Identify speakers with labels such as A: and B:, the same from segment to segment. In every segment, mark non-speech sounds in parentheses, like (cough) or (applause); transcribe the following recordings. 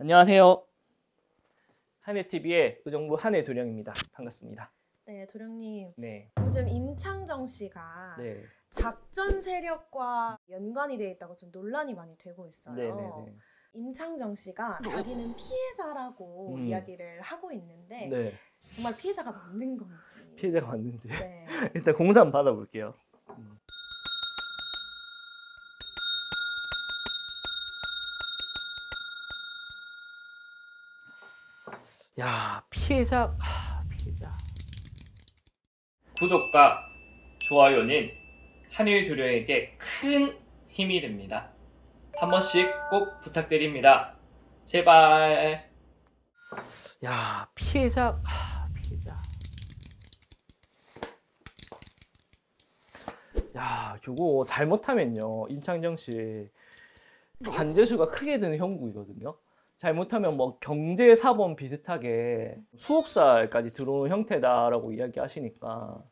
A: 안녕하세요. 한해TV의 의정부 한해 도령입니다. 반갑습니다.
B: 네, 도령님. 네. 요즘 임창정 씨가 네. 작전 세력과 연관이 돼 있다고 좀 논란이 많이 되고 있어요. 네네네. 임창정 씨가 네. 자기는 피해자라고 음. 이야기를 하고 있는데 네. 정말 피해자가 맞는 건지
A: 피해자가 맞는지 네. (laughs) 일단 공사 받아볼게요. 네. 음. 야 피해자 아, 피해자 구독과 좋아요는 한일 도료에게 큰 힘이 됩니다 한 번씩 꼭 부탁드립니다 제발 야 피해자 아, 피해자 야 요거 잘못하면요 임창정 씨 관제수가 크게 되는 형국이거든요 잘못하면 뭐 경제 사범 비슷하게 수옥살까지 들어오는 형태다라고 이야기하시니까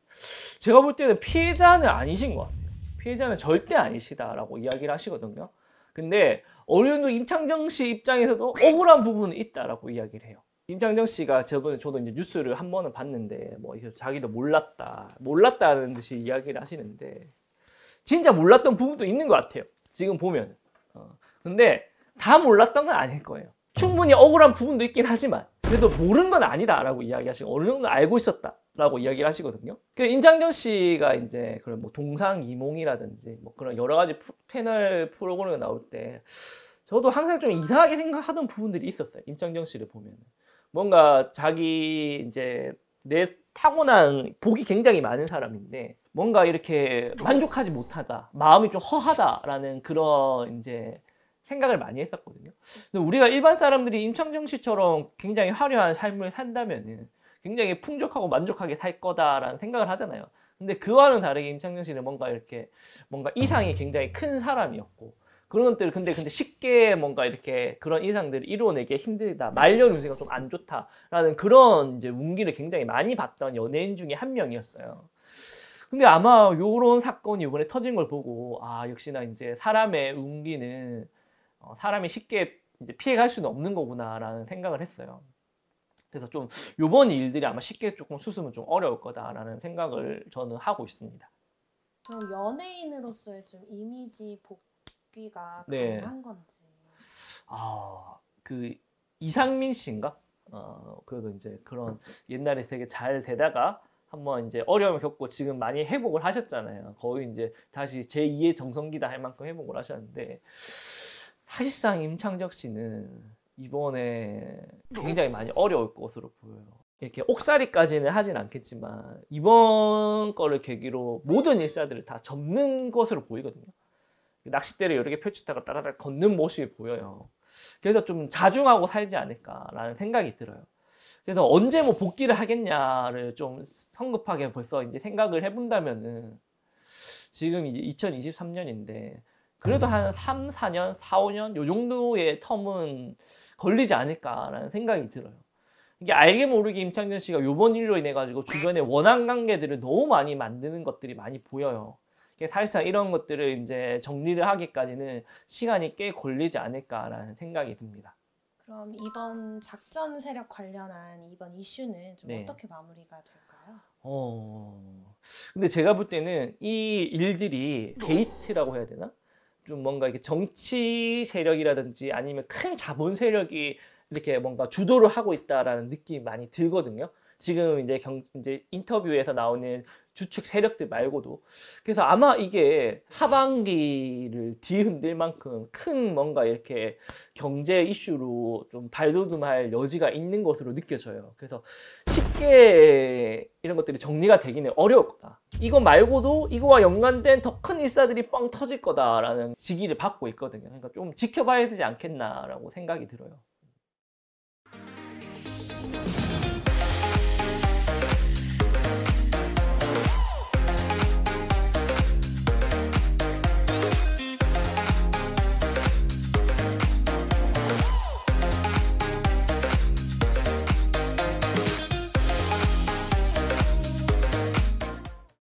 A: 제가 볼 때는 피해자는 아니신 것 같아요. 피해자는 절대 아니시다라고 이야기를 하시거든요. 근데 어느 정도 임창정 씨 입장에서도 억울한 부분이 있다라고 이야기를 해요. 임창정 씨가 저번에 저도 이제 뉴스를 한 번은 봤는데 뭐 자기도 몰랐다, 몰랐다는 듯이 이야기를 하시는데 진짜 몰랐던 부분도 있는 것 같아요. 지금 보면. 어. 근데 다 몰랐던 건 아닐 거예요. 충분히 억울한 부분도 있긴 하지만 그래도 모르는 건 아니다라고 이야기하시고 어느 정도 알고 있었다라고 이야기를 하시거든요. 그 임장전 씨가 이제 그런 뭐 동상이몽이라든지 뭐 그런 여러 가지 패널 프로그램이 나올 때 저도 항상 좀 이상하게 생각하던 부분들이 있었어요. 임장정 씨를 보면 뭔가 자기 이제 내 타고난 복이 굉장히 많은 사람인데 뭔가 이렇게 만족하지 못하다, 마음이 좀 허하다라는 그런 이제 생각을 많이 했었거든요. 근데 우리가 일반 사람들이 임창정 씨처럼 굉장히 화려한 삶을 산다면은 굉장히 풍족하고 만족하게 살 거다라는 생각을 하잖아요. 근데 그와는 다르게 임창정 씨는 뭔가 이렇게 뭔가 이상이 굉장히 큰 사람이었고 그런 것들 근데 근데 쉽게 뭔가 이렇게 그런 이상들을 이루어내기 힘들다 말년 운세가 좀 안 좋다라는 그런 이제 운기를 굉장히 많이 봤던 연예인 중에 한 명이었어요. 근데 아마 요런 사건이 이번에 터진 걸 보고 아 역시나 이제 사람의 운기는 어, 사람이 쉽게 피해갈 수는 없는 거구나라는 생각을 했어요. 그래서 좀요번 일들이 아마 쉽게 조금 수습은 좀 어려울 거다라는 생각을 저는 하고 있습니다.
B: 그럼 연예인으로서의 좀 이미지 복귀가 네. 가능한 건지?
A: 아, 그 이상민 씨인가? 어, 그래도 이제 그런 옛날에 되게 잘 되다가 한번 이제 어려움을 겪고 지금 많이 회복을 하셨잖아요. 거의 이제 다시 제2의 정성기다 할 만큼 회복을 하셨는데 사실상 임창정 씨는 이번에 굉장히 많이 어려울 것으로 보여요. 이렇게 옥살이까지는 하진 않겠지만 이번 거를 계기로 모든 일사들을 다 접는 것으로 보이거든요. 낚싯대를 여러 개 펼치다가 따라다 걷는 모습이 보여요. 그래서 좀 자중하고 살지 않을까라는 생각이 들어요. 그래서 언제 뭐 복귀를 하겠냐를 좀 성급하게 벌써 이제 생각을 해본다면은 지금 이제 2023년인데 그래도 한 3, 4년, 4, 5년 요 정도의 텀은 걸리지 않을까라는 생각이 들어요. 이게 알게 모르게 임창균 씨가 요번 일로 인해 가지고 주변의 원한 관계들을 너무 많이 만드는 것들이 많이 보여요. 사실상 이런 것들을 이제 정리를 하기까지는 시간이 꽤 걸리지 않을까라는 생각이 듭니다.
B: 그럼 이번 작전 세력 관련한 이번 이슈는 좀 네. 어떻게 마무리가 될까요?
A: 어. 근데 제가 볼 때는 이 일들이 게이트라고 네. 해야 되나? 좀 뭔가 이렇게 정치 세력이라든지 아니면 큰 자본 세력이 이렇게 뭔가 주도를 하고 있다라는 느낌이 많이 들거든요. 지금 이제 경, 이제 인터뷰에서 나오는 주축 세력들 말고도 그래서 아마 이게 하반기를 뒤흔들 만큼 큰 뭔가 이렇게 경제 이슈로 좀 발돋움할 여지가 있는 것으로 느껴져요. 그래서 쉽게 이런 것들이 정리가 되기는 어려울 거다. 이거 말고도 이거와 연관된 더 큰 일사들이 뻥 터질 거다라는 직위를 받고 있거든요. 그러니까 좀 지켜봐야 되지 않겠나라고 생각이 들어요.